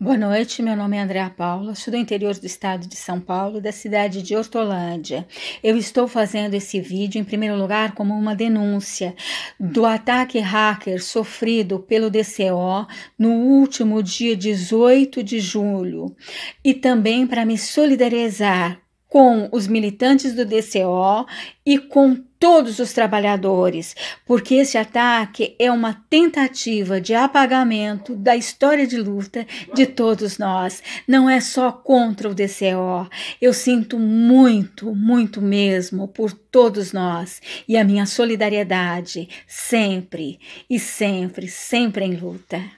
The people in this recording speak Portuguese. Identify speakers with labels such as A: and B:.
A: Boa noite, meu nome é Andréa Paula, sou do interior do estado de São Paulo, da cidade de Hortolândia. Eu estou fazendo esse vídeo, em primeiro lugar, como uma denúncia do ataque hacker sofrido pelo DCO no último dia 18 de julho e também para me solidarizar com os militantes do DCO e com todos os trabalhadores, porque esse ataque é uma tentativa de apagamento da história de luta de todos nós. Não é só contra o DCO. Eu sinto muito, muito mesmo por todos nós e a minha solidariedade sempre e sempre, sempre em luta.